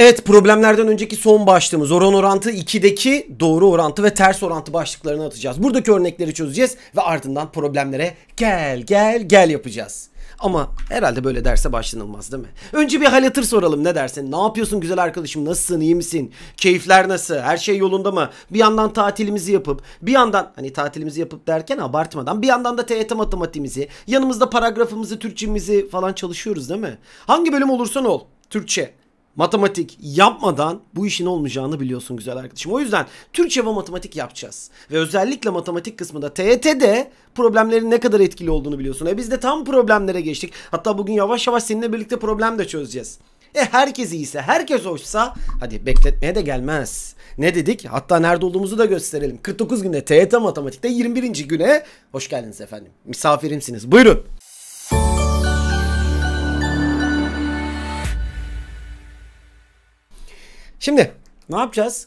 Evet problemlerden önceki son başlığımız oran orantı 2'deki doğru orantı ve ters orantı başlıklarını atacağız. Buradaki örnekleri çözeceğiz ve ardından problemlere gel gel gel yapacağız. Ama herhalde böyle derse başlanılmaz değil mi? Önce bir hal hatır soralım ne dersin? Ne yapıyorsun güzel arkadaşım? Nasılsın? iyi misin? Keyifler nasıl? Her şey yolunda mı? Bir yandan tatilimizi yapıp bir yandan hani tatilimizi yapıp derken abartmadan bir yandan da TYT e matematiğimizi yanımızda paragrafımızı Türkçemizi falan çalışıyoruz değil mi? Hangi bölüm olursan ol Türkçe matematik yapmadan bu işin olmayacağını biliyorsun güzel arkadaşım. O yüzden Türkçe ve matematik yapacağız. Ve özellikle matematik kısmında TYT'de e problemlerin ne kadar etkili olduğunu biliyorsun. E biz de tam problemlere geçtik. Hatta bugün yavaş yavaş seninle birlikte problem de çözeceğiz. E herkes iyiyse, herkes hoşsa hadi bekletmeye de gelmez. Ne dedik? Hatta nerede olduğumuzu da gösterelim. 49 günde TYT e matematikte 21. güne hoş geldiniz efendim. Misafirimsiniz. Buyurun. Şimdi ne yapacağız?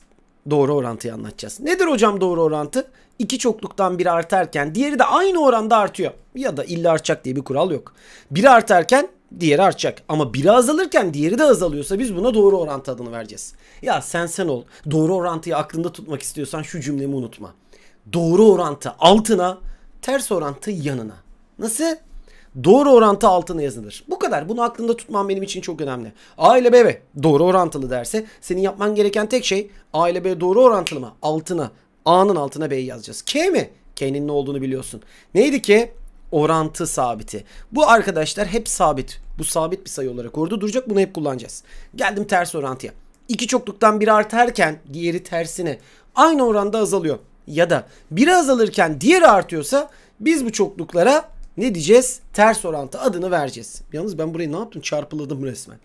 Doğru orantıyı anlatacağız. Nedir hocam doğru orantı? İki çokluktan biri artarken diğeri de aynı oranda artıyor. Ya da illa artacak diye bir kural yok. Biri artarken diğeri artacak. Ama biri azalırken diğeri de azalıyorsa biz buna doğru orantı adını vereceğiz. Ya sen sen ol. Doğru orantıyı aklında tutmak istiyorsan şu cümlemi unutma. Doğru orantı altına, ters orantı yanına. Nasıl? Doğru orantı altına yazılır. Bu kadar. Bunu aklında tutman benim için çok önemli. A ile B ve doğru orantılı derse senin yapman gereken tek şey A ile B doğru orantılı mı? Altına A'nın altına B'yi yazacağız. K mi? K'nin ne olduğunu biliyorsun. Neydi ki? Orantı sabiti. Bu arkadaşlar hep sabit. Bu sabit bir sayı olarak orada duracak. Bunu hep kullanacağız. Geldim ters orantıya. İki çokluktan biri artarken diğeri tersine aynı oranda azalıyor. Ya da biri azalırken diğeri artıyorsa biz bu çokluklara ne diyeceğiz? Ters orantı adını vereceğiz. Yalnız ben burayı ne yaptım? Çarpıladım resmen.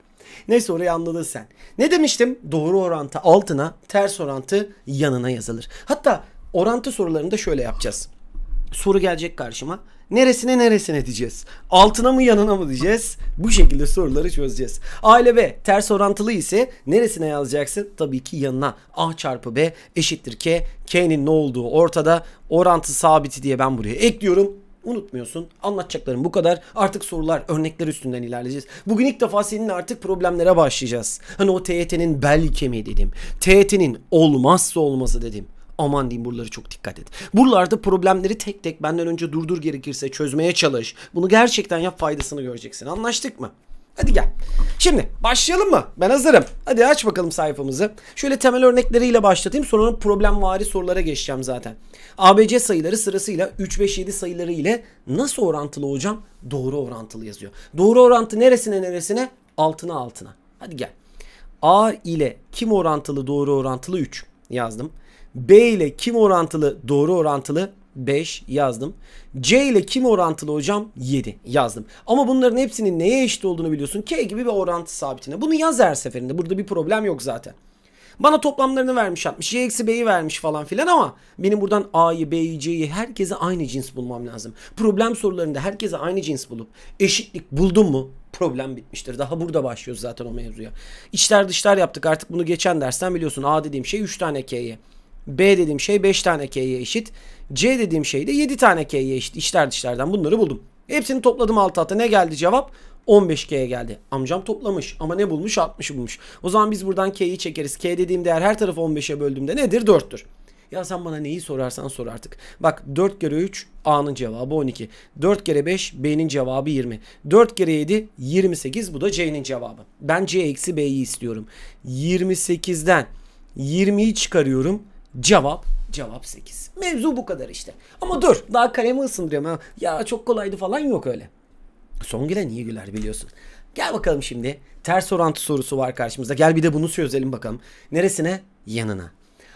Neyse orayı anladın sen. Ne demiştim? Doğru orantı altına, ters orantı yanına yazılır. Hatta orantı sorularını da şöyle yapacağız. Soru gelecek karşıma. Neresine neresine diyeceğiz? Altına mı yanına mı diyeceğiz? Bu şekilde soruları çözeceğiz. A ile B ters orantılı ise neresine yazacaksın? Tabii ki yanına. A çarpı B eşittir K. K'nin ne olduğu ortada. Orantı sabiti diye ben buraya ekliyorum unutmuyorsun. Anlatacaklarım bu kadar. Artık sorular, örnekler üstünden ilerleyeceğiz. Bugün ilk defa seninle artık problemlere başlayacağız. Hani o TYT'nin e bel kemiği dedim. TYT'nin e olmazsa olmazı dedim aman diyeyim buraları çok dikkat et. Buralarda problemleri tek tek benden önce durdur gerekirse çözmeye çalış. Bunu gerçekten yap faydasını göreceksin. Anlaştık mı? Hadi gel. Şimdi başlayalım mı? Ben hazırım. Hadi aç bakalım sayfamızı. Şöyle temel örnekleriyle başlatayım. Sonra problemvari sorulara geçeceğim zaten. ABC sayıları sırasıyla 3, 5, 7 sayıları ile nasıl orantılı hocam? Doğru orantılı yazıyor. Doğru orantı neresine neresine? Altına altına. Hadi gel. A ile kim orantılı doğru orantılı 3 yazdım. B ile kim orantılı doğru orantılı 5 yazdım. C ile kim orantılı hocam? 7 yazdım. Ama bunların hepsinin neye eşit olduğunu biliyorsun. K gibi bir orantı sabitine. Bunu yaz her seferinde. Burada bir problem yok zaten. Bana toplamlarını vermiş 60. Y eksi B'yi vermiş falan filan ama benim buradan A'yı, B'yi, C'yi herkese aynı cins bulmam lazım. Problem sorularında herkese aynı cins bulup eşitlik buldum mu problem bitmiştir. Daha burada başlıyoruz zaten o mevzuya. İçler dışlar yaptık artık bunu geçen dersten biliyorsun. A dediğim şey 3 tane K'ye. B dediğim şey 5 tane K'ye eşit. C dediğim şeyde de 7 tane K'ye eşit içler dışlardan bunları buldum. Hepsini topladım alt alta ne geldi cevap? 15K'ye geldi. Amcam toplamış ama ne bulmuş? 60'ı bulmuş. O zaman biz buradan K'yi çekeriz. K dediğim değer her tarafı 15'e böldüğümde nedir? 4'tür. Ya sen bana neyi sorarsan sor artık. Bak 4 kere 3 A'nın cevabı 12. 4 kere 5 B'nin cevabı 20. 4 kere 7 28 bu da C'nin cevabı. Ben C eksi B'yi istiyorum. 28'den 20'yi çıkarıyorum. Cevap Cevap 8. Mevzu bu kadar işte. Ama dur daha kalemi ısındırıyorum. Ha. Ya çok kolaydı falan yok öyle. Son gülen iyi güler biliyorsun. Gel bakalım şimdi. Ters orantı sorusu var karşımızda. Gel bir de bunu çözelim bakalım. Neresine? Yanına.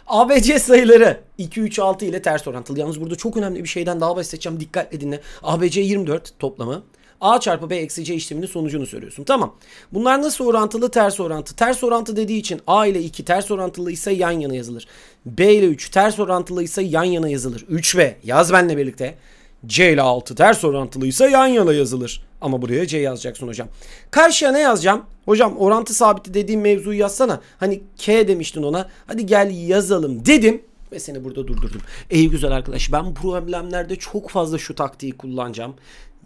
ABC sayıları 2, 3, 6 ile ters orantılı. Yalnız burada çok önemli bir şeyden daha bahsedeceğim. Dikkatle dinle. ABC 24 toplamı. A çarpı B eksi C işleminin sonucunu söylüyorsun. Tamam. Bunlar nasıl orantılı? Ters orantı. Ters orantı dediği için A ile 2 ters orantılıysa yan yana yazılır. B ile 3 ters orantılıysa yan yana yazılır. 3 ve yaz benle birlikte. C ile 6 ters orantılıysa yan yana yazılır. Ama buraya C yazacaksın hocam. Karşıya ne yazacağım? Hocam orantı sabiti dediğim mevzuyu yazsana. Hani K demiştin ona. Hadi gel yazalım dedim ve seni burada durdurdum. Ey güzel arkadaş ben problemlerde çok fazla şu taktiği kullanacağım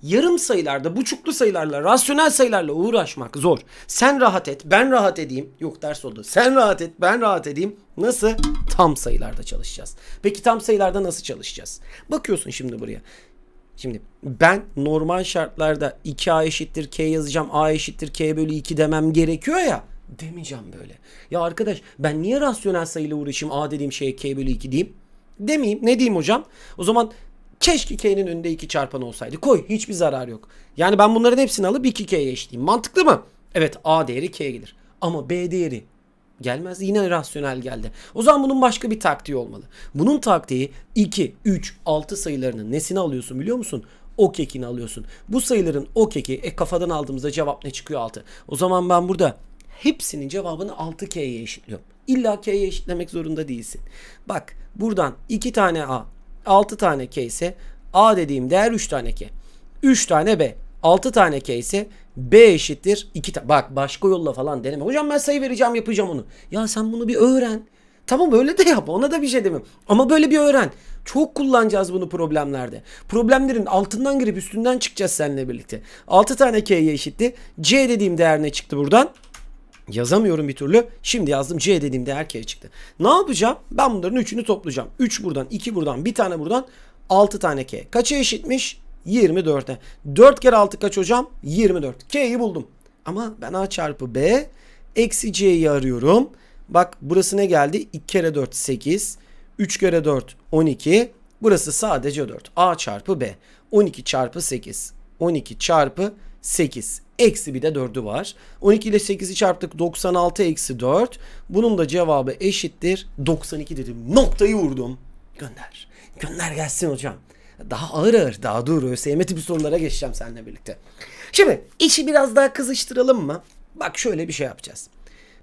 yarım sayılarda, buçuklu sayılarla, rasyonel sayılarla uğraşmak zor. Sen rahat et, ben rahat edeyim. Yok ders oldu. Sen rahat et, ben rahat edeyim. Nasıl? Tam sayılarda çalışacağız. Peki tam sayılarda nasıl çalışacağız? Bakıyorsun şimdi buraya. Şimdi ben normal şartlarda 2a eşittir k yazacağım. a eşittir k bölü 2 demem gerekiyor ya. Demeyeceğim böyle. Ya arkadaş ben niye rasyonel sayıyla uğraşayım a dediğim şeye k bölü 2 diyeyim? Demeyeyim. Ne diyeyim hocam? O zaman Keşke k'nin önünde iki çarpan olsaydı. Koy hiçbir zarar yok. Yani ben bunların hepsini alıp 2K'ye eşitleyeyim. Mantıklı mı? Evet A değeri K'ye gelir. Ama B değeri gelmez. Yine rasyonel geldi. O zaman bunun başka bir taktiği olmalı. Bunun taktiği 2, 3, 6 sayılarının nesini alıyorsun biliyor musun? o kekini alıyorsun. Bu sayıların o keki e, kafadan aldığımızda cevap ne çıkıyor 6. O zaman ben burada hepsinin cevabını 6K'ye eşitliyorum. İlla K'ye eşitlemek zorunda değilsin. Bak buradan 2 tane A, 6 tane K ise A dediğim değer 3 tane K. 3 tane B. 6 tane K ise B eşittir 2 tane. Bak başka yolla falan deneme. Hocam ben sayı vereceğim yapacağım onu. Ya sen bunu bir öğren. Tamam öyle de yap ona da bir şey demem. Ama böyle bir öğren. Çok kullanacağız bunu problemlerde. Problemlerin altından girip üstünden çıkacağız seninle birlikte. 6 tane K'ye eşitti. C dediğim değer ne çıktı buradan? Yazamıyorum bir türlü. Şimdi yazdım C dediğimde her kere çıktı. Ne yapacağım? Ben bunların üçünü toplayacağım. 3 buradan, 2 buradan, bir tane buradan. 6 tane K. Kaça eşitmiş? 24'e. 4 kere 6 kaç hocam? 24. K'yi buldum. Ama ben A çarpı B eksi C'yi arıyorum. Bak burası ne geldi? 2 kere 4 8. 3 kere 4 12. Burası sadece 4. A çarpı B. 12 çarpı 8. 12 çarpı 8. Eksi bir de 4'ü var. 12 ile 8'i çarptık 96 eksi 4. Bunun da cevabı eşittir. 92 dedim. Noktayı vurdum. Gönder. Gönder gelsin hocam. Daha ağır ağır daha dur ÖSYM tipi sorulara geçeceğim seninle birlikte. Şimdi işi biraz daha kızıştıralım mı? Bak şöyle bir şey yapacağız.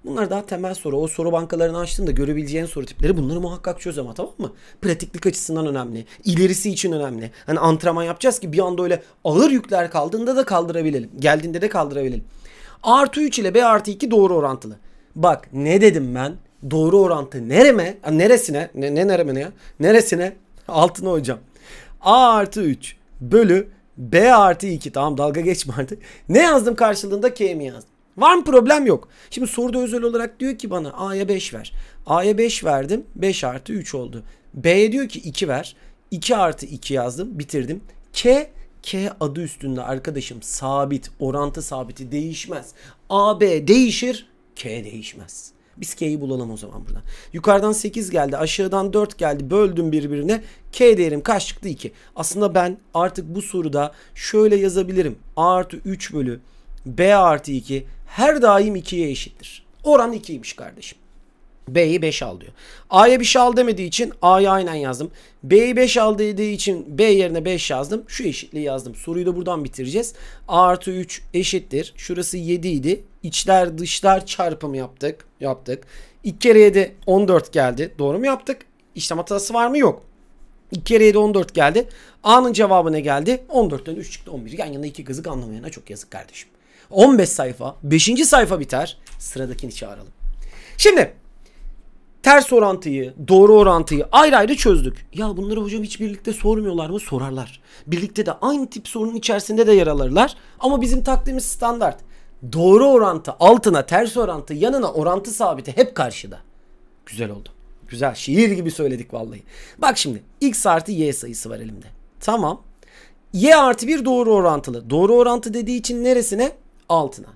Bunlar daha temel soru. O soru bankalarını açtığında görebileceğin soru tipleri bunları muhakkak çöz ama tamam mı? Pratiklik açısından önemli. İlerisi için önemli. Hani antrenman yapacağız ki bir anda öyle ağır yükler kaldığında da kaldırabilelim. Geldiğinde de kaldırabilelim. A artı 3 ile B artı 2 doğru orantılı. Bak ne dedim ben? Doğru orantı nereme? Neresine? Ne, ne nereme ne ya? Neresine? Altına hocam. A artı 3 bölü B artı 2. Tamam dalga geçme artık. Ne yazdım karşılığında K mi yazdım? Var mı problem yok. Şimdi soruda özel olarak diyor ki bana A'ya 5 ver. A'ya 5 verdim. 5 artı 3 oldu. B'ye diyor ki 2 ver. 2 artı 2 yazdım. Bitirdim. K K adı üstünde arkadaşım sabit. Orantı sabiti değişmez. A B değişir. K değişmez. Biz K'yi bulalım o zaman buradan. Yukarıdan 8 geldi. Aşağıdan 4 geldi. Böldüm birbirine. K değerim kaç çıktı? 2. Aslında ben artık bu soruda şöyle yazabilirim. A artı 3 bölü B artı 2 her daim 2'ye eşittir. Oran 2'ymiş kardeşim. B'yi 5 al diyor. A'ya bir şey al demediği için A'ya aynen yazdım. B'yi 5 al dediği için B yerine 5 yazdım. Şu eşitliği yazdım. Soruyu da buradan bitireceğiz. A artı 3 eşittir. Şurası 7 idi. İçler dışlar çarpımı yaptık. Yaptık. 2 kere 7 14 geldi. Doğru mu yaptık? İşlem hatası var mı? Yok. 2 kere 7 14 geldi. A'nın cevabı ne geldi? 14'ten 3 çıktı 11. Yan yana iki kızık anlamayana çok yazık kardeşim. 15 sayfa, 5. sayfa biter. Sıradakini çağıralım. Şimdi ters orantıyı, doğru orantıyı ayrı ayrı çözdük. Ya bunları hocam hiç birlikte sormuyorlar mı? Sorarlar. Birlikte de aynı tip sorunun içerisinde de yer alırlar. Ama bizim taktiğimiz standart. Doğru orantı altına, ters orantı yanına, orantı sabiti hep karşıda. Güzel oldu. Güzel. Şiir gibi söyledik vallahi. Bak şimdi x artı y sayısı var elimde. Tamam. Y artı 1 doğru orantılı. Doğru orantı dediği için neresine? altına.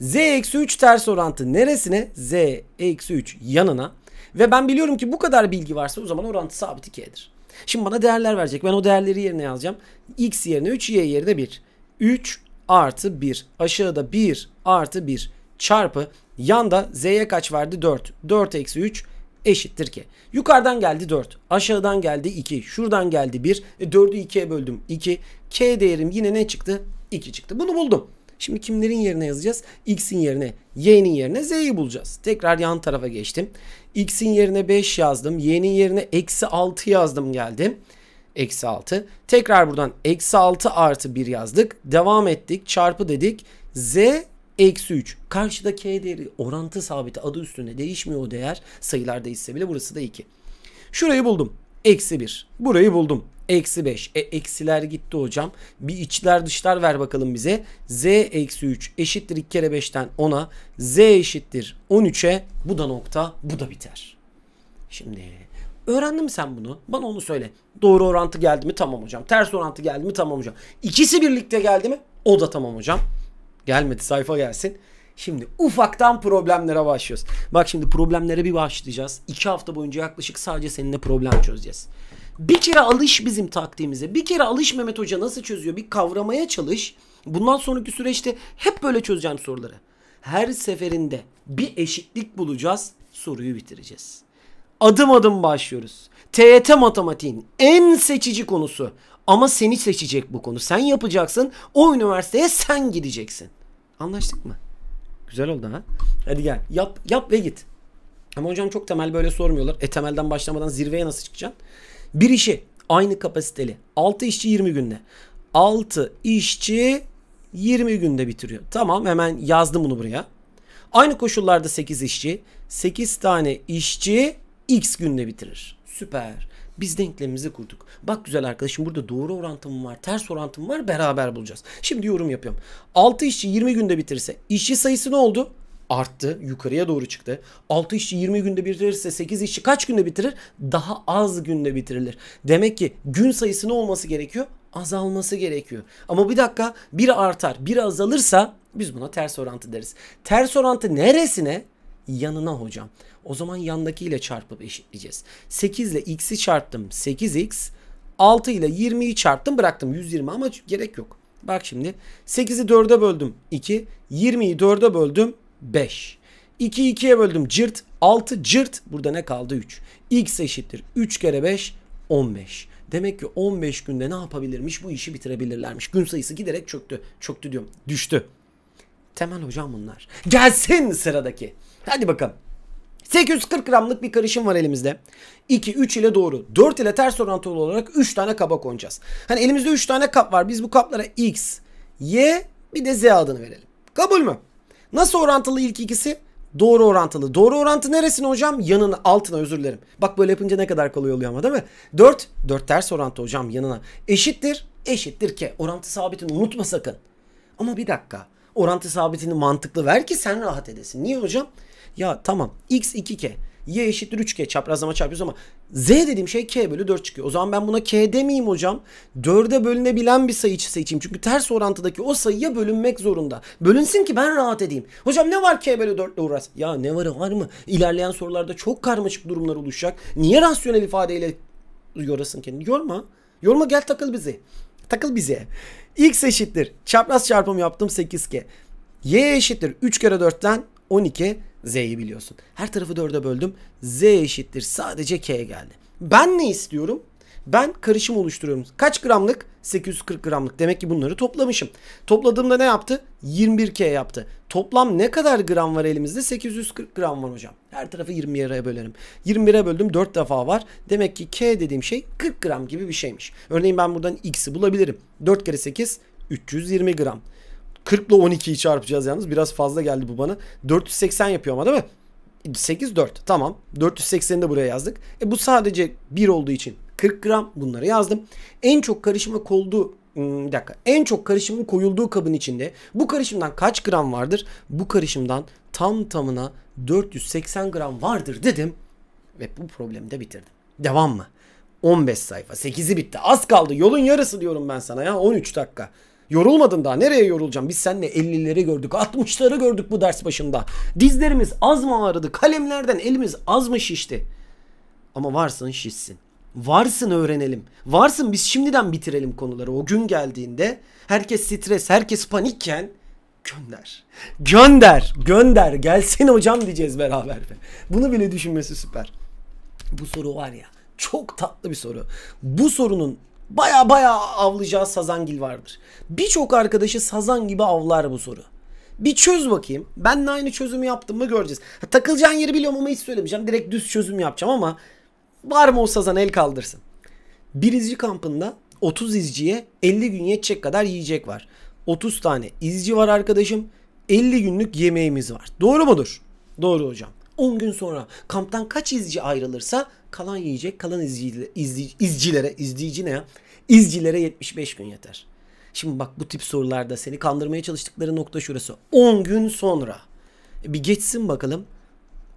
Z eksi 3 ters orantı neresine? Z eksi 3 yanına. Ve ben biliyorum ki bu kadar bilgi varsa o zaman orantı sabit 2'dir. Şimdi bana değerler verecek. Ben o değerleri yerine yazacağım. X yerine 3, Y yerine 1. 3 artı 1. Aşağıda 1 artı 1 çarpı yanda Z'ye kaç verdi? 4. 4 eksi 3 eşittir ki. Yukarıdan geldi 4. Aşağıdan geldi 2. Şuradan geldi 1. E 4'ü 2'ye böldüm 2. K değerim yine ne çıktı? 2 çıktı. Bunu buldum. Şimdi kimlerin yerine yazacağız? X'in yerine Y'nin yerine Z'yi bulacağız. Tekrar yan tarafa geçtim. X'in yerine 5 yazdım. Y'nin yerine eksi 6 yazdım geldim. Eksi 6. Tekrar buradan eksi 6 artı 1 yazdık. Devam ettik. Çarpı dedik. Z eksi 3. Karşıda K değeri orantı sabiti adı üstünde değişmiyor o değer. Sayılar ise bile burası da 2. Şurayı buldum. Eksi 1. Burayı buldum. Eksi 5. E eksiler gitti hocam. Bir içler dışlar ver bakalım bize. Z eksi 3 eşittir 2 kere 5'ten 10'a. Z eşittir 13'e. Bu da nokta. Bu da biter. Şimdi öğrendin mi sen bunu? Bana onu söyle. Doğru orantı geldi mi? Tamam hocam. Ters orantı geldi mi? Tamam hocam. İkisi birlikte geldi mi? O da tamam hocam. Gelmedi sayfa gelsin. Şimdi ufaktan problemlere başlıyoruz. Bak şimdi problemlere bir başlayacağız. İki hafta boyunca yaklaşık sadece seninle problem çözeceğiz. Bir kere alış bizim taktiğimize. Bir kere alış Mehmet Hoca nasıl çözüyor bir kavramaya çalış. Bundan sonraki süreçte hep böyle çözeceğim soruları. Her seferinde bir eşitlik bulacağız, soruyu bitireceğiz. Adım adım başlıyoruz. TYT matematiğin en seçici konusu. Ama seni seçecek bu konu. Sen yapacaksın. O üniversiteye sen gideceksin. Anlaştık mı? Güzel oldu ha. Hadi gel. Yap, yap ve git. Ama hocam çok temel böyle sormuyorlar. E temelden başlamadan zirveye nasıl çıkacaksın? Bir işi aynı kapasiteli 6 işçi 20 günde. 6 işçi 20 günde bitiriyor. Tamam hemen yazdım bunu buraya. Aynı koşullarda 8 işçi 8 tane işçi x günde bitirir. Süper. Biz denklemimizi kurduk. Bak güzel arkadaşım burada doğru orantım var, ters orantım var beraber bulacağız. Şimdi yorum yapıyorum. 6 işçi 20 günde bitirse işçi sayısı ne oldu? arttı. Yukarıya doğru çıktı. 6 işçi 20 günde bitirirse 8 işçi kaç günde bitirir? Daha az günde bitirilir. Demek ki gün sayısı ne olması gerekiyor? Azalması gerekiyor. Ama bir dakika biri artar biri azalırsa biz buna ters orantı deriz. Ters orantı neresine? yanına hocam. O zaman yandaki ile çarpıp eşitleyeceğiz. 8 ile x'i çarptım 8x. 6 ile 20'yi çarptım bıraktım 120 ama gerek yok. Bak şimdi 8'i 4'e böldüm 2. 20'yi 4'e böldüm 5. 2'yi 2'ye böldüm cırt. 6 cırt. Burada ne kaldı? 3. X eşittir. 3 kere 5 15. Demek ki 15 günde ne yapabilirmiş? Bu işi bitirebilirlermiş. Gün sayısı giderek çöktü. Çöktü diyorum. Düştü. Temel hocam bunlar. Gelsin sıradaki. Hadi bakalım. 840 gramlık bir karışım var elimizde. 2, 3 ile doğru. 4 ile ters orantılı olarak 3 tane kaba koyacağız. Hani elimizde 3 tane kap var. Biz bu kaplara X, Y bir de Z adını verelim. Kabul mü? Nasıl orantılı ilk ikisi? Doğru orantılı. Doğru orantı neresine hocam? Yanına, altına özür dilerim. Bak böyle yapınca ne kadar kolay oluyor ama değil mi? 4, 4 ters orantı hocam yanına. Eşittir, eşittir ki. Orantı sabitini unutma sakın. Ama bir dakika. Orantı sabitini mantıklı ver ki sen rahat edesin. Niye hocam? Ya tamam x 2k y eşittir 3k çaprazlama çarpıyoruz ama z dediğim şey k bölü 4 çıkıyor. O zaman ben buna k demeyeyim hocam. 4'e bölünebilen bir sayı seçeyim. Çünkü ters orantıdaki o sayıya bölünmek zorunda. Bölünsün ki ben rahat edeyim. Hocam ne var k bölü 4 ile uğraş? Ya ne var var mı? İlerleyen sorularda çok karmaşık durumlar oluşacak. Niye rasyonel ifadeyle yorasın kendini? Yorma. Yorma gel takıl bize Takıl bize. X eşittir. Çapraz çarpım yaptım 8K. Y eşittir 3 kere 4'ten 12. Z'yi biliyorsun. Her tarafı dörde böldüm. Z eşittir sadece K geldi. Ben ne istiyorum? Ben karışım oluşturuyorum. Kaç gramlık? 840 gramlık. Demek ki bunları toplamışım. Topladığımda ne yaptı? 21K yaptı. Toplam ne kadar gram var elimizde? 840 gram var hocam. Her tarafı 20 yarıya bölerim. 21'e böldüm 4 defa var. Demek ki K dediğim şey 40 gram gibi bir şeymiş. Örneğin ben buradan X'i bulabilirim. 4 kere 8 320 gram. 40 ile 12'yi çarpacağız yalnız. Biraz fazla geldi bu bana. 480 yapıyor ama değil mi? 8 4 tamam 480'i de buraya yazdık. E bu sadece 1 olduğu için 40 gram bunları yazdım. En çok karışıma koldu hmm, bir dakika. En çok karışımın koyulduğu kabın içinde bu karışımdan kaç gram vardır? Bu karışımdan tam tamına 480 gram vardır dedim ve bu problemi de bitirdim. Devam mı? 15 sayfa. 8'i bitti. Az kaldı. Yolun yarısı diyorum ben sana ya. 13 dakika. Yorulmadın daha. Nereye yorulacağım? Biz seninle 50'leri gördük. 60'ları gördük bu ders başında. Dizlerimiz az mı ağrıdı? Kalemlerden elimiz az mı şişti? Ama varsın şişsin. Varsın öğrenelim. Varsın biz şimdiden bitirelim konuları. O gün geldiğinde herkes stres, herkes panikken gönder. Gönder, gönder. gelsin hocam diyeceğiz beraber. Bunu bile düşünmesi süper. Bu soru var ya çok tatlı bir soru. Bu sorunun baya baya avlayacağı sazangil vardır. Birçok arkadaşı sazan gibi avlar bu soru. Bir çöz bakayım. Ben de aynı çözümü yaptım mı göreceğiz. Ha, takılacağın yeri biliyorum ama hiç söylemeyeceğim. Direkt düz çözüm yapacağım ama var mı o sazan el kaldırsın. Bir izci kampında 30 izciye 50 gün yetecek kadar yiyecek var. 30 tane izci var arkadaşım. 50 günlük yemeğimiz var. Doğru mudur? Doğru hocam. 10 gün sonra kamptan kaç izci ayrılırsa kalan yiyecek kalan izcilere, izci, izcilere izleyici ne ya? İzcilere 75 gün yeter. Şimdi bak bu tip sorularda seni kandırmaya çalıştıkları nokta şurası. 10 gün sonra. E, bir geçsin bakalım.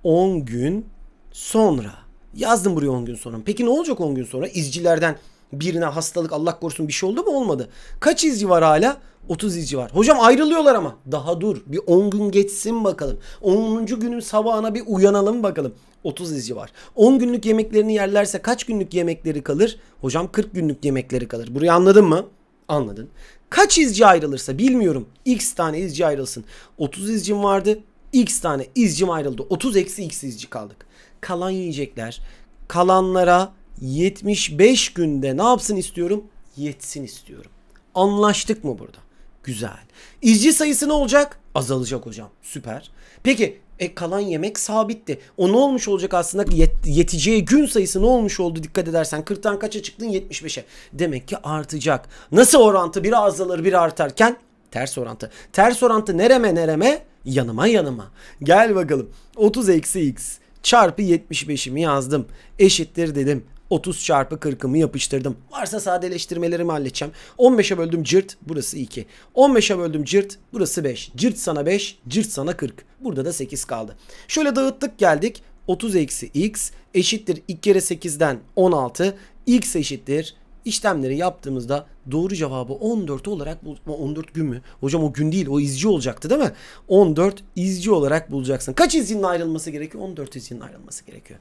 10 gün sonra. Yazdım buraya 10 gün sonra. Peki ne olacak 10 gün sonra? İzcilerden birine hastalık Allah korusun bir şey oldu mu olmadı. Kaç izci var hala? 30 izci var. Hocam ayrılıyorlar ama. Daha dur. Bir 10 gün geçsin bakalım. 10. günün sabahına bir uyanalım bakalım. 30 izci var. 10 günlük yemeklerini yerlerse kaç günlük yemekleri kalır? Hocam 40 günlük yemekleri kalır. Burayı anladın mı? Anladın. Kaç izci ayrılırsa bilmiyorum. X tane izci ayrılsın. 30 izcim vardı. X tane izcim ayrıldı. 30 eksi X izci kaldık. Kalan yiyecekler. Kalanlara 75 günde ne yapsın istiyorum? Yetsin istiyorum. Anlaştık mı burada? Güzel. İzci sayısı ne olacak? Azalacak hocam. Süper. Peki e, kalan yemek sabitti. O ne olmuş olacak aslında yet, yeteceği gün sayısı ne olmuş oldu dikkat edersen. 40'tan kaça çıktın? 75'e. Demek ki artacak. Nasıl orantı? Biri azalır biri artarken ters orantı. Ters orantı nereme nereme? Yanıma yanıma. Gel bakalım. 30 eksi x çarpı 75'imi yazdım. Eşittir dedim. 30 çarpı 40'ımı yapıştırdım. Varsa sadeleştirmelerimi halledeceğim. 15'e böldüm cırt burası 2. 15'e böldüm cırt burası 5. Cırt sana 5 cırt sana 40. Burada da 8 kaldı. Şöyle dağıttık geldik. 30 eksi x eşittir 2 kere 8'den 16 x eşittir işlemleri yaptığımızda doğru cevabı 14 olarak bulma. 14 gün mü? Hocam o gün değil o izci olacaktı değil mi? 14 izci olarak bulacaksın. Kaç izcinin ayrılması gerekiyor? 14 izcinin ayrılması gerekiyor.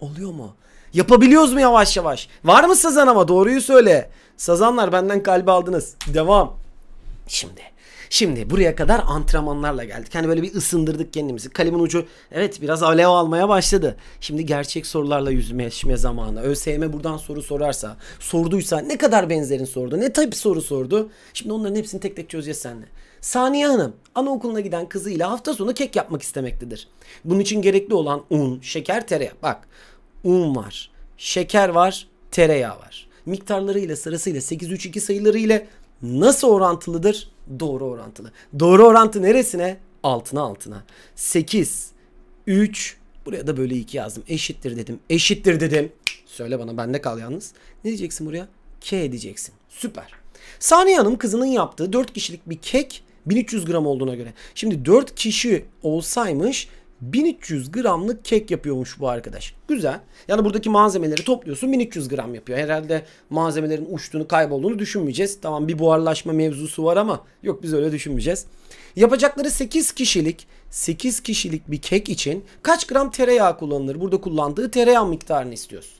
Oluyor mu? Yapabiliyoruz mu yavaş yavaş? Var mı Sazan ama doğruyu söyle. Sazanlar benden kalbi aldınız. Devam. Şimdi. Şimdi buraya kadar antrenmanlarla geldik. Hani böyle bir ısındırdık kendimizi. Kalemin ucu evet biraz alev almaya başladı. Şimdi gerçek sorularla yüzleşme zamanı. ÖSYM buradan soru sorarsa, sorduysa ne kadar benzerin sordu, ne tip soru sordu. Şimdi onların hepsini tek tek çözeceğiz seninle. Saniye Hanım anaokuluna giden kızıyla hafta sonu kek yapmak istemektedir. Bunun için gerekli olan un, şeker, tereyağı. Bak un var, şeker var, tereyağı var. Miktarlarıyla, sırasıyla 8-3-2 sayıları ile nasıl orantılıdır? Doğru orantılı. Doğru orantı neresine? Altına altına. 8, 3, buraya da böyle 2 yazdım. Eşittir dedim. Eşittir dedim. Söyle bana bende kal yalnız. Ne diyeceksin buraya? K diyeceksin. Süper. Saniye Hanım kızının yaptığı 4 kişilik bir kek 1300 gram olduğuna göre. Şimdi 4 kişi olsaymış 1300 gramlık kek yapıyormuş bu arkadaş. Güzel. Yani buradaki malzemeleri topluyorsun 1300 gram yapıyor. Herhalde malzemelerin uçtuğunu kaybolduğunu düşünmeyeceğiz. Tamam bir buharlaşma mevzusu var ama yok biz öyle düşünmeyeceğiz. Yapacakları 8 kişilik 8 kişilik bir kek için kaç gram tereyağı kullanılır? Burada kullandığı tereyağı miktarını istiyoruz.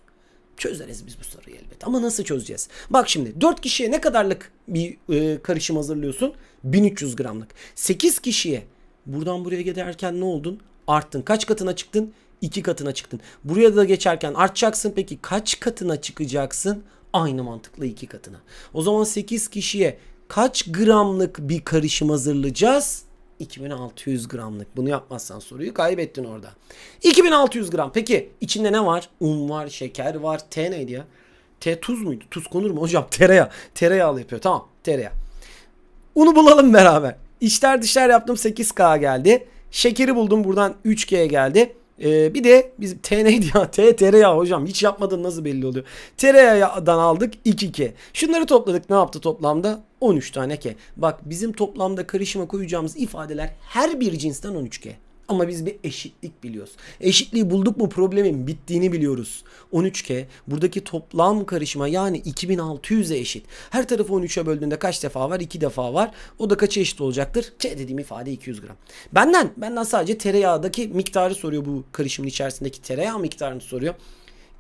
Çözeriz biz bu soruyu elbet. Ama nasıl çözeceğiz? Bak şimdi 4 kişiye ne kadarlık bir e, karışım hazırlıyorsun? 1300 gramlık. 8 kişiye buradan buraya giderken ne oldun? arttın. Kaç katına çıktın? 2 katına çıktın. Buraya da geçerken artacaksın. Peki kaç katına çıkacaksın? Aynı mantıkla 2 katına. O zaman 8 kişiye kaç gramlık bir karışım hazırlayacağız? 2600 gramlık. Bunu yapmazsan soruyu kaybettin orada. 2600 gram. Peki içinde ne var? Un var, şeker var. T neydi ya? T tuz muydu? Tuz konur mu hocam? Tereyağı. Tereyağlı yapıyor. Tamam tereyağı. Unu bulalım beraber. İşler dışlar yaptım 8K geldi. Şekeri buldum buradan 3G geldi. Ee, bir de biz T neydi ya? T tereyağı hocam hiç yapmadın nasıl belli oluyor? Tereyağdan aldık 2K. Şunları topladık ne yaptı toplamda? 13 tane K. Bak bizim toplamda karışıma koyacağımız ifadeler her bir cinsten 13K. Ama biz bir eşitlik biliyoruz. Eşitliği bulduk mu problemin bittiğini biliyoruz. 13K buradaki toplam karışma yani 2600'e eşit. Her tarafı 13'e böldüğünde kaç defa var? 2 defa var. O da kaça eşit olacaktır? K dediğim ifade 200 gram. Benden, benden sadece tereyağdaki miktarı soruyor bu karışımın içerisindeki tereyağı miktarını soruyor.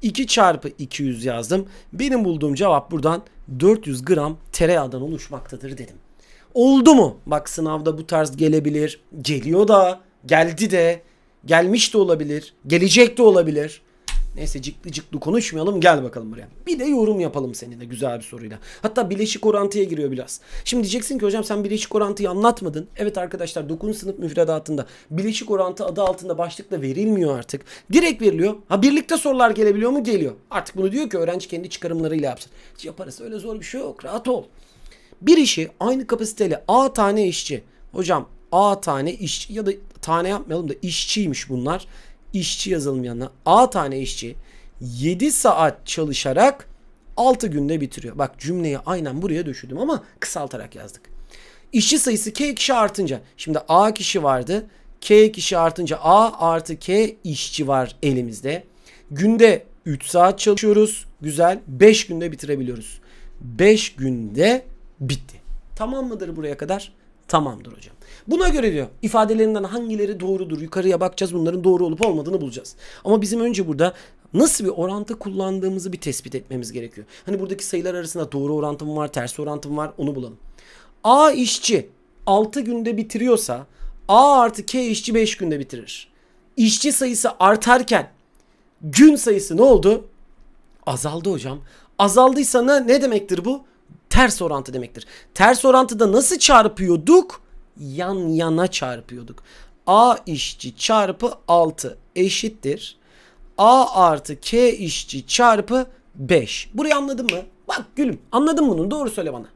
2 çarpı 200 yazdım. Benim bulduğum cevap buradan 400 gram tereyağdan oluşmaktadır dedim. Oldu mu? Bak sınavda bu tarz gelebilir. Geliyor da Geldi de, gelmiş de olabilir, gelecek de olabilir. Neyse cikli cikli konuşmayalım gel bakalım buraya. Bir de yorum yapalım seninle güzel bir soruyla. Hatta bileşik orantıya giriyor biraz. Şimdi diyeceksin ki hocam sen bileşik orantıyı anlatmadın. Evet arkadaşlar 9. sınıf müfredatında bileşik orantı adı altında başlıkla verilmiyor artık. Direkt veriliyor. Ha birlikte sorular gelebiliyor mu? Geliyor. Artık bunu diyor ki öğrenci kendi çıkarımlarıyla yapsın. Yaparız öyle zor bir şey yok rahat ol. Bir işi aynı kapasiteyle A tane işçi. Hocam A tane işçi ya da tane yapmayalım da işçiymiş bunlar. İşçi yazalım yanına. A tane işçi 7 saat çalışarak 6 günde bitiriyor. Bak cümleyi aynen buraya düşürdüm ama kısaltarak yazdık. İşçi sayısı K kişi artınca. Şimdi A kişi vardı. K kişi artınca A artı K işçi var elimizde. Günde 3 saat çalışıyoruz. Güzel. 5 günde bitirebiliyoruz. 5 günde bitti. Tamam mıdır buraya kadar? Tamamdır hocam. Buna göre diyor ifadelerinden hangileri doğrudur yukarıya bakacağız bunların doğru olup olmadığını bulacağız. Ama bizim önce burada nasıl bir orantı kullandığımızı bir tespit etmemiz gerekiyor. Hani buradaki sayılar arasında doğru orantım var ters orantım var onu bulalım. A işçi 6 günde bitiriyorsa A artı K işçi 5 günde bitirir. İşçi sayısı artarken gün sayısı ne oldu? Azaldı hocam. Azaldıysa ne demektir bu? ters orantı demektir. Ters orantıda nasıl çarpıyorduk? Yan yana çarpıyorduk. A işçi çarpı 6 eşittir. A artı K işçi çarpı 5. Burayı anladın mı? Bak gülüm anladın bunu doğru söyle bana.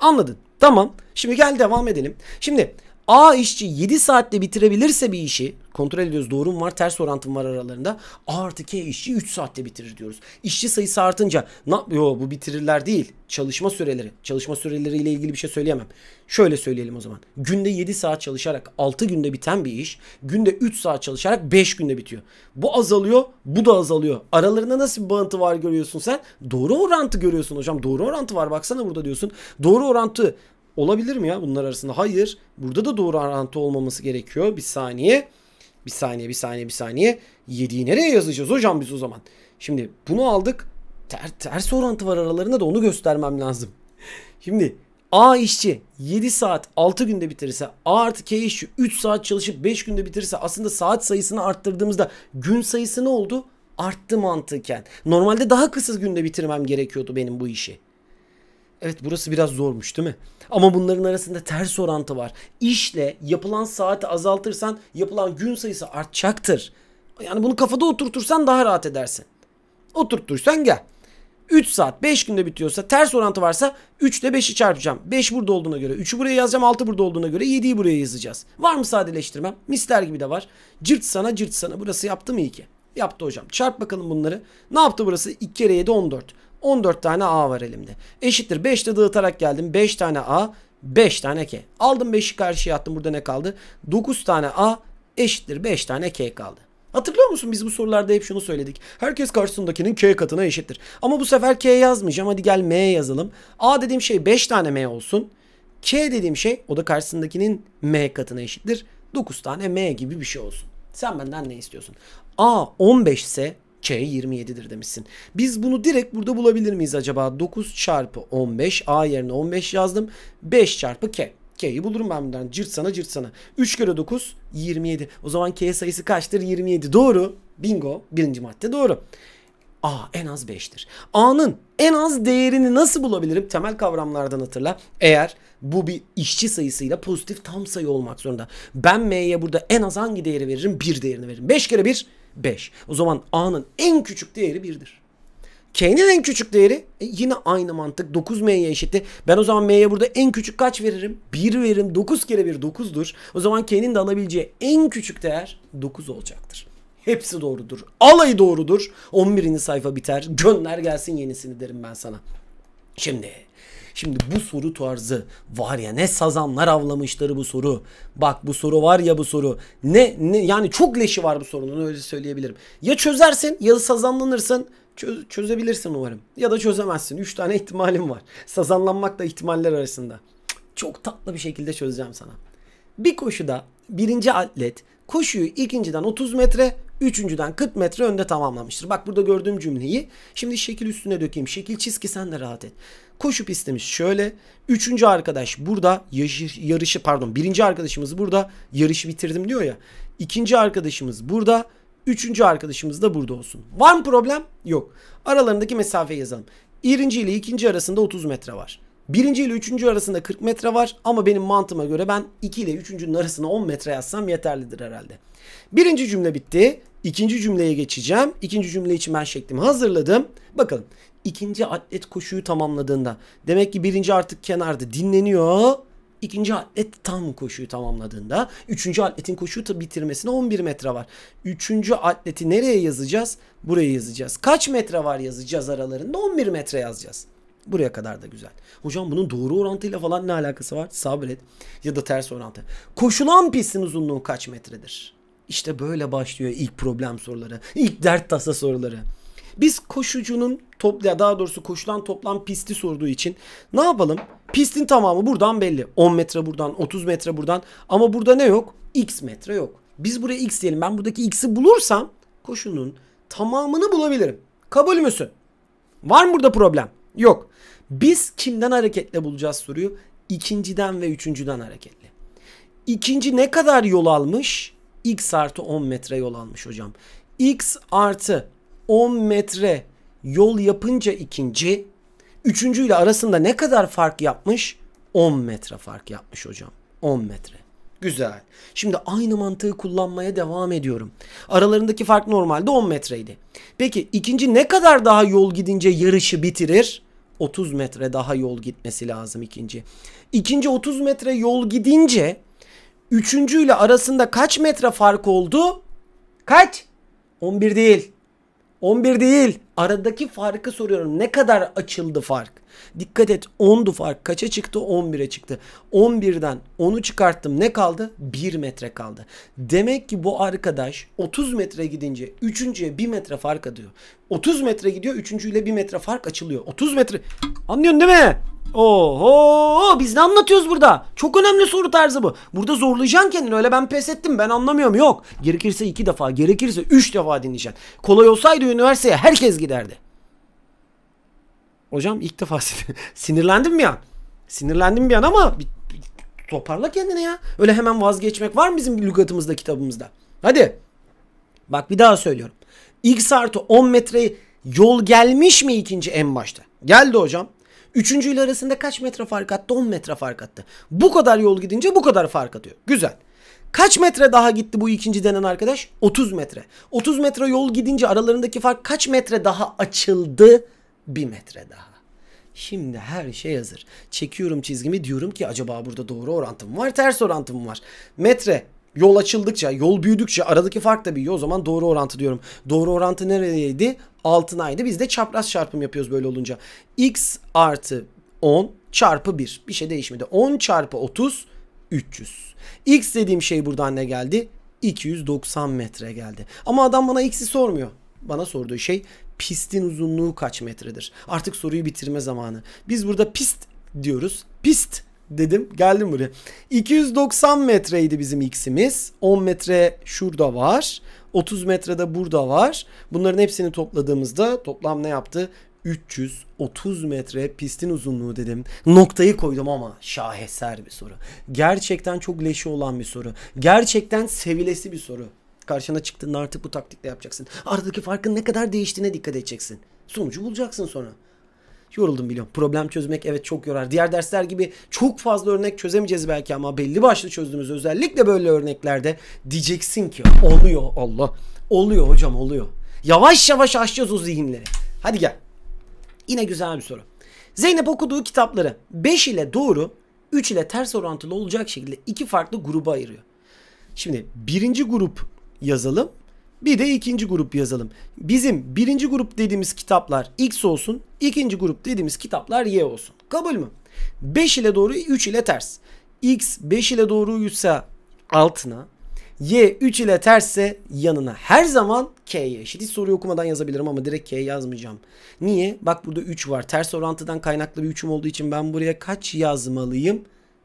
Anladın. Tamam. Şimdi gel devam edelim. Şimdi A işçi 7 saatte bitirebilirse bir işi kontrol ediyoruz doğru mu var ters orantım var aralarında. A artı K işçi 3 saatte bitirir diyoruz. İşçi sayısı artınca ne yapıyor bu bitirirler değil çalışma süreleri. Çalışma süreleriyle ilgili bir şey söyleyemem. Şöyle söyleyelim o zaman. Günde 7 saat çalışarak 6 günde biten bir iş günde 3 saat çalışarak 5 günde bitiyor. Bu azalıyor bu da azalıyor. Aralarında nasıl bir bağıntı var görüyorsun sen? Doğru orantı görüyorsun hocam. Doğru orantı var baksana burada diyorsun. Doğru orantı Olabilir mi ya bunlar arasında? Hayır. Burada da doğru orantı olmaması gerekiyor. Bir saniye. Bir saniye, bir saniye, bir saniye. 7'yi nereye yazacağız hocam biz o zaman? Şimdi bunu aldık. Ter, ters orantı var aralarında da onu göstermem lazım. Şimdi A işçi 7 saat 6 günde bitirirse A artı K işçi 3 saat çalışıp 5 günde bitirirse aslında saat sayısını arttırdığımızda gün sayısı ne oldu? Arttı mantıken. Normalde daha kısa günde bitirmem gerekiyordu benim bu işi. Evet burası biraz zormuş değil mi? Ama bunların arasında ters orantı var. İşle yapılan saati azaltırsan yapılan gün sayısı artacaktır. Yani bunu kafada oturtursan daha rahat edersin. Oturtursan gel. 3 saat 5 günde bitiyorsa ters orantı varsa 3 ile 5'i çarpacağım. 5 burada olduğuna göre 3'ü buraya yazacağım 6 burada olduğuna göre 7'yi buraya yazacağız. Var mı sadeleştirmem? Mister gibi de var. Cırt sana cırt sana burası yaptı mı 2? Yaptı hocam. Çarp bakalım bunları. Ne yaptı burası? 2 kere 7 14. 14 tane A var elimde. Eşittir 5 ile dağıtarak geldim. 5 tane A 5 tane K. Aldım 5'i karşıya attım. Burada ne kaldı? 9 tane A eşittir 5 tane K kaldı. Hatırlıyor musun biz bu sorularda hep şunu söyledik. Herkes karşısındakinin k katına eşittir. Ama bu sefer k yazmayacağım. Hadi gel m yazalım. A dediğim şey 5 tane m olsun. K dediğim şey o da karşısındakinin m katına eşittir. 9 tane m gibi bir şey olsun. Sen benden ne istiyorsun? A 15 ise C 27'dir demişsin. Biz bunu direkt burada bulabilir miyiz acaba? 9 çarpı 15 A yerine 15 yazdım. 5 çarpı K. K'yi bulurum ben bundan. Cırt sana cırt sana. 3 kere 9 27. O zaman K sayısı kaçtır? 27. Doğru. Bingo. Birinci madde doğru. A en az 5'tir. A'nın en az değerini nasıl bulabilirim? Temel kavramlardan hatırla. Eğer bu bir işçi sayısıyla pozitif tam sayı olmak zorunda. Ben M'ye burada en az hangi değeri veririm? 1 değerini veririm. 5 kere 1 5. O zaman A'nın en küçük değeri 1'dir. K'nin en küçük değeri e yine aynı mantık 9M'ye eşitti. Ben o zaman M'ye burada en küçük kaç veririm? 1 veririm. 9 kere 1 9'dur. O zaman K'nin de alabileceği en küçük değer 9 olacaktır. Hepsi doğrudur. Alayı doğrudur. 11. sayfa biter. Gönder gelsin yenisini derim ben sana. Şimdi Şimdi bu soru tarzı var ya ne sazanlar avlamışları bu soru. Bak bu soru var ya bu soru. Ne, ne yani çok leşi var bu sorunun öyle söyleyebilirim. Ya çözersin ya sazanlanırsın. Çöz, çözebilirsin umarım. Ya da çözemezsin. Üç tane ihtimalim var. Sazanlanmak da ihtimaller arasında. Çok tatlı bir şekilde çözeceğim sana. Bir koşuda birinci atlet koşuyu ikinciden 30 metre, üçüncüden 40 metre önde tamamlamıştır. Bak burada gördüğüm cümleyi şimdi şekil üstüne dökeyim. Şekil çiz ki sen de rahat et. Koşu pistimiz şöyle. Üçüncü arkadaş burada yarış, yarışı pardon birinci arkadaşımız burada yarışı bitirdim diyor ya. İkinci arkadaşımız burada. Üçüncü arkadaşımız da burada olsun. Var mı problem? Yok. Aralarındaki mesafeyi yazalım. Birinci ile ikinci arasında 30 metre var. Birinci ile üçüncü arasında 40 metre var ama benim mantığıma göre ben 2 ile üçüncünün arasına 10 metre yazsam yeterlidir herhalde. Birinci cümle bitti. İkinci cümleye geçeceğim. İkinci cümle için ben şeklimi hazırladım. Bakalım ikinci atlet koşuyu tamamladığında. Demek ki birinci artık kenarda dinleniyor. İkinci atlet tam koşuyu tamamladığında. Üçüncü atletin koşuyu bitirmesine 11 metre var. Üçüncü atleti nereye yazacağız? Buraya yazacağız. Kaç metre var yazacağız aralarında? 11 metre yazacağız. Buraya kadar da güzel. Hocam bunun doğru orantıyla falan ne alakası var? Sabret. Ya da ters orantı. Koşulan pistin uzunluğu kaç metredir? İşte böyle başlıyor ilk problem soruları. İlk dert tasa soruları. Biz koşucunun top ya daha doğrusu koşulan toplam pisti sorduğu için ne yapalım? Pistin tamamı buradan belli. 10 metre buradan, 30 metre buradan ama burada ne yok? X metre yok. Biz buraya X diyelim. Ben buradaki X'i bulursam koşunun tamamını bulabilirim. Kabul müsün? Var mı burada problem? Yok. Biz kimden hareketle bulacağız soruyu? İkinciden ve üçüncüden hareketle. İkinci ne kadar yol almış? X artı 10 metre yol almış hocam. X artı 10 metre yol yapınca ikinci, üçüncüyle arasında ne kadar fark yapmış? 10 metre fark yapmış hocam. 10 metre. Güzel. Şimdi aynı mantığı kullanmaya devam ediyorum. Aralarındaki fark normalde 10 metreydi. Peki ikinci ne kadar daha yol gidince yarışı bitirir? 30 metre daha yol gitmesi lazım ikinci. İkinci 30 metre yol gidince üçüncüyle arasında kaç metre fark oldu? Kaç? 11 değil. 11 değil. Aradaki farkı soruyorum. Ne kadar açıldı fark? Dikkat et 10'du fark. Kaça çıktı? 11'e çıktı. 11'den 10'u çıkarttım. Ne kaldı? 1 metre kaldı. Demek ki bu arkadaş 30 metre gidince 3.ye 1 metre fark atıyor. 30 metre gidiyor 3. ile 1 metre fark açılıyor. 30 metre. Anlıyorsun değil mi? Oho biz ne anlatıyoruz burada? Çok önemli soru tarzı bu. Burada zorlayacaksın kendini öyle ben pes ettim ben anlamıyorum yok. Gerekirse iki defa gerekirse üç defa dinleyeceksin. Kolay olsaydı üniversiteye herkes giderdi. Hocam ilk defa sin sinirlendim bir an. Sinirlendim bir an ama bir, bir, toparla kendini ya. Öyle hemen vazgeçmek var mı bizim lügatımızda kitabımızda? Hadi. Bak bir daha söylüyorum. X artı 10 metreyi yol gelmiş mi ikinci en başta? Geldi hocam. Üçüncü ile arasında kaç metre fark attı? 10 metre fark attı. Bu kadar yol gidince bu kadar fark atıyor. Güzel. Kaç metre daha gitti bu ikinci denen arkadaş? 30 metre. 30 metre yol gidince aralarındaki fark kaç metre daha açıldı? 1 metre daha. Şimdi her şey hazır. Çekiyorum çizgimi diyorum ki acaba burada doğru orantım var ters orantım var. Metre yol açıldıkça, yol büyüdükçe aradaki fark da büyüyor. O zaman doğru orantı diyorum. Doğru orantı neredeydi? Altınaydı. Biz de çapraz çarpım yapıyoruz böyle olunca. X artı 10 çarpı 1. Bir şey değişmedi. 10 çarpı 30 300. X dediğim şey buradan ne geldi? 290 metre geldi. Ama adam bana x'i sormuyor. Bana sorduğu şey pistin uzunluğu kaç metredir? Artık soruyu bitirme zamanı. Biz burada pist diyoruz. Pist dedim geldim buraya. 290 metreydi bizim x'imiz. 10 metre şurada var. 30 metrede burada var. Bunların hepsini topladığımızda toplam ne yaptı? 330 metre pistin uzunluğu dedim. Noktayı koydum ama şaheser bir soru. Gerçekten çok leşi olan bir soru. Gerçekten sevilesi bir soru. Karşına çıktığında artık bu taktikle yapacaksın. Aradaki farkın ne kadar değiştiğine dikkat edeceksin. Sonucu bulacaksın sonra. Yoruldum biliyorum. Problem çözmek evet çok yorar. Diğer dersler gibi çok fazla örnek çözemeyeceğiz belki ama belli başlı çözdüğümüz özellikle böyle örneklerde diyeceksin ki oluyor Allah. Oluyor hocam oluyor. Yavaş yavaş açacağız o zihinleri. Hadi gel. Yine güzel bir soru. Zeynep okuduğu kitapları 5 ile doğru, 3 ile ters orantılı olacak şekilde iki farklı gruba ayırıyor. Şimdi birinci grup yazalım bir de ikinci grup yazalım. Bizim birinci grup dediğimiz kitaplar X olsun, ikinci grup dediğimiz kitaplar Y olsun. Kabul mü? 5 ile doğru 3 ile ters. X 5 ile doğruysa altına, Y 3 ile tersse yanına. Her zaman K'ye eşit. Hiç soruyu okumadan yazabilirim ama direkt k yazmayacağım. Niye? Bak burada 3 var. Ters orantıdan kaynaklı bir 3'üm olduğu için ben buraya kaç yazmalıyım?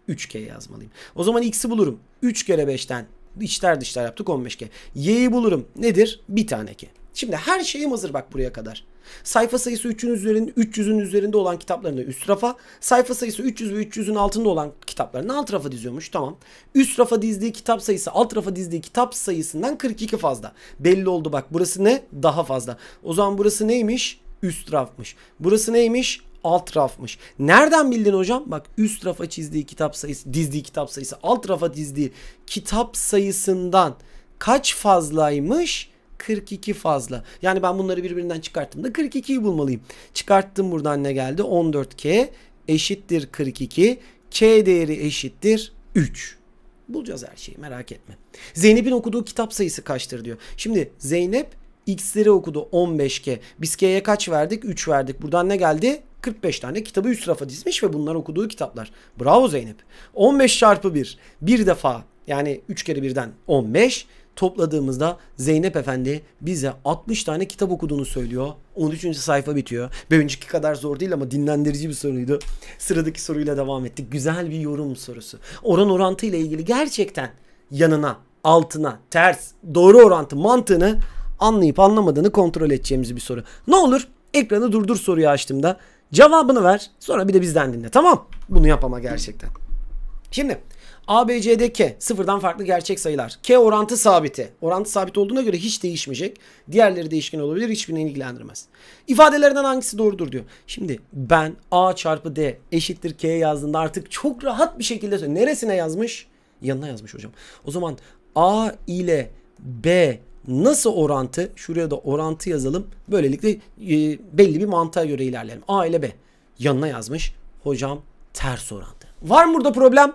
3K yazmalıyım. O zaman X'i bulurum. 3 kere 5'ten İçler dışlar yaptık 15 ke. Y'yi bulurum. Nedir? Bir tane ke. Şimdi her şeyim hazır bak buraya kadar. Sayfa sayısı 300'ün üzerinde, 300'ün üzerinde olan kitapların üst rafa. Sayfa sayısı 300 ve 300'ün altında olan kitapların alt rafa diziyormuş. Tamam. Üst rafa dizdiği kitap sayısı alt rafa dizdiği kitap sayısından 42 fazla. Belli oldu bak. Burası ne? Daha fazla. O zaman burası neymiş? Üst rafmış. Burası neymiş? alt rafmış. Nereden bildin hocam? Bak üst rafa çizdiği kitap sayısı, dizdiği kitap sayısı, alt rafa dizdiği kitap sayısından kaç fazlaymış? 42 fazla. Yani ben bunları birbirinden çıkarttım da 42'yi bulmalıyım. Çıkarttım buradan ne geldi? 14K eşittir 42. K değeri eşittir 3. Bulacağız her şeyi merak etme. Zeynep'in okuduğu kitap sayısı kaçtır diyor. Şimdi Zeynep X'leri okudu 15K. Biz K'ye kaç verdik? 3 verdik. Buradan ne geldi? 45 tane kitabı üst rafa dizmiş ve bunlar okuduğu kitaplar. Bravo Zeynep. 15 çarpı 1. Bir defa yani 3 kere birden 15 topladığımızda Zeynep Efendi bize 60 tane kitap okuduğunu söylüyor. 13. sayfa bitiyor. Bir önceki kadar zor değil ama dinlendirici bir soruydu. Sıradaki soruyla devam ettik. Güzel bir yorum sorusu. Oran orantı ile ilgili gerçekten yanına, altına, ters, doğru orantı mantığını anlayıp anlamadığını kontrol edeceğimiz bir soru. Ne olur ekranı durdur soruyu açtığımda Cevabını ver. Sonra bir de bizden dinle. Tamam. Bunu yap ama gerçekten. Şimdi ABC'de K sıfırdan farklı gerçek sayılar. K orantı sabiti. Orantı sabit olduğuna göre hiç değişmeyecek. Diğerleri değişken olabilir. Hiçbirini ilgilendirmez. İfadelerden hangisi doğrudur diyor. Şimdi ben A çarpı D eşittir K yazdığında artık çok rahat bir şekilde söylüyorum. Neresine yazmış? Yanına yazmış hocam. O zaman A ile B Nasıl orantı? Şuraya da orantı yazalım. Böylelikle e, belli bir mantığa göre ilerleyelim. A ile B. Yanına yazmış. Hocam ters orantı. Var mı burada problem?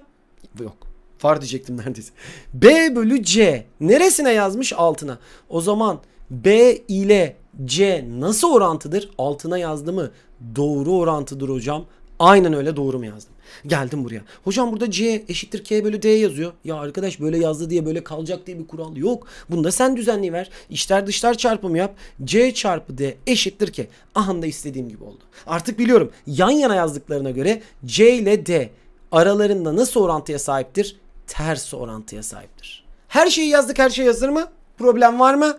Yok. Var diyecektim neredeyse. B bölü C. Neresine yazmış? Altına. O zaman B ile C nasıl orantıdır? Altına yazdı mı? Doğru orantıdır hocam. Aynen öyle doğru mu yazdım? Geldim buraya. Hocam burada C eşittir K bölü D yazıyor. Ya arkadaş böyle yazdı diye böyle kalacak diye bir kural yok. Bunu da sen düzenli ver. İçler dışlar çarpımı yap. C çarpı D eşittir K. Aha da istediğim gibi oldu. Artık biliyorum yan yana yazdıklarına göre C ile D aralarında nasıl orantıya sahiptir? Ters orantıya sahiptir. Her şeyi yazdık her şey hazır mı? Problem var mı?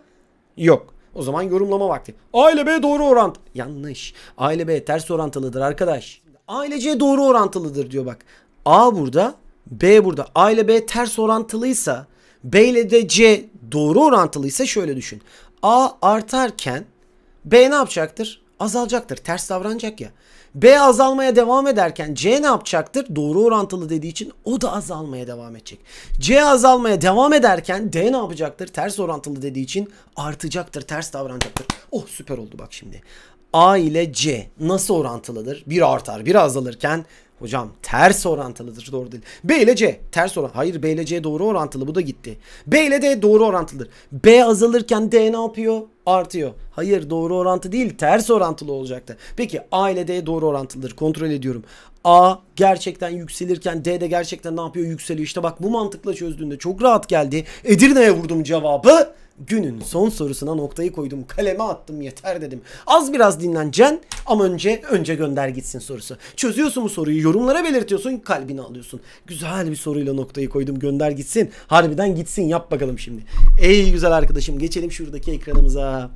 Yok. O zaman yorumlama vakti. A ile B doğru orant. Yanlış. A ile B ters orantılıdır arkadaş. A ile C doğru orantılıdır diyor bak. A burada, B burada. A ile B ters orantılıysa, B ile de C doğru orantılıysa şöyle düşün. A artarken B ne yapacaktır? Azalacaktır. Ters davranacak ya. B azalmaya devam ederken C ne yapacaktır? Doğru orantılı dediği için o da azalmaya devam edecek. C azalmaya devam ederken D ne yapacaktır? Ters orantılı dediği için artacaktır, ters davranacaktır. Oh süper oldu bak şimdi. A ile C nasıl orantılıdır? Bir artar bir azalırken hocam ters orantılıdır doğru değil. B ile C ters oran. Hayır B ile C doğru orantılı bu da gitti. B ile D doğru orantılıdır. B azalırken D ne yapıyor? Artıyor. Hayır doğru orantı değil ters orantılı olacaktı. Peki A ile D doğru orantılıdır kontrol ediyorum. A gerçekten yükselirken D de gerçekten ne yapıyor? Yükseliyor. İşte bak bu mantıkla çözdüğünde çok rahat geldi. Edirne'ye vurdum cevabı günün son sorusuna noktayı koydum. Kaleme attım yeter dedim. Az biraz dinleneceksin ama önce önce gönder gitsin sorusu. Çözüyorsun bu soruyu yorumlara belirtiyorsun kalbini alıyorsun. Güzel bir soruyla noktayı koydum gönder gitsin. Harbiden gitsin yap bakalım şimdi. Ey güzel arkadaşım geçelim şuradaki ekranımıza.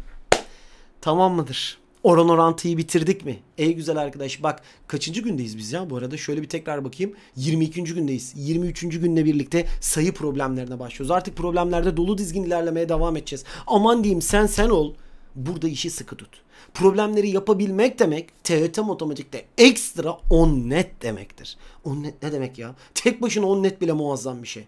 Tamam mıdır? oran orantıyı bitirdik mi? Ey güzel arkadaş bak kaçıncı gündeyiz biz ya bu arada şöyle bir tekrar bakayım. 22. gündeyiz. 23. günle birlikte sayı problemlerine başlıyoruz. Artık problemlerde dolu dizgin ilerlemeye devam edeceğiz. Aman diyeyim sen sen ol. Burada işi sıkı tut. Problemleri yapabilmek demek TET matematikte ekstra 10 net demektir. 10 net ne demek ya? Tek başına 10 net bile muazzam bir şey.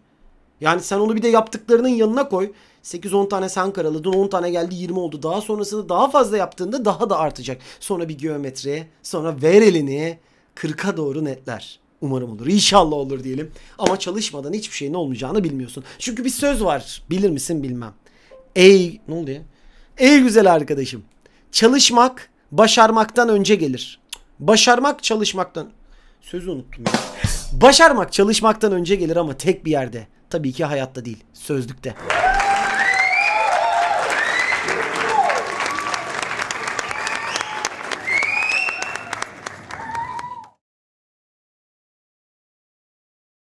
Yani sen onu bir de yaptıklarının yanına koy. 8-10 tane sen karaladın 10 tane geldi 20 oldu. Daha sonrasında daha fazla yaptığında daha da artacak. Sonra bir geometri sonra ver elini 40'a doğru netler. Umarım olur. inşallah olur diyelim. Ama çalışmadan hiçbir şeyin olmayacağını bilmiyorsun. Çünkü bir söz var. Bilir misin bilmem. Ey ne oldu ya? Ey güzel arkadaşım. Çalışmak başarmaktan önce gelir. Başarmak çalışmaktan sözü unuttum ya. Başarmak çalışmaktan önce gelir ama tek bir yerde. Tabii ki hayatta değil, sözlükte.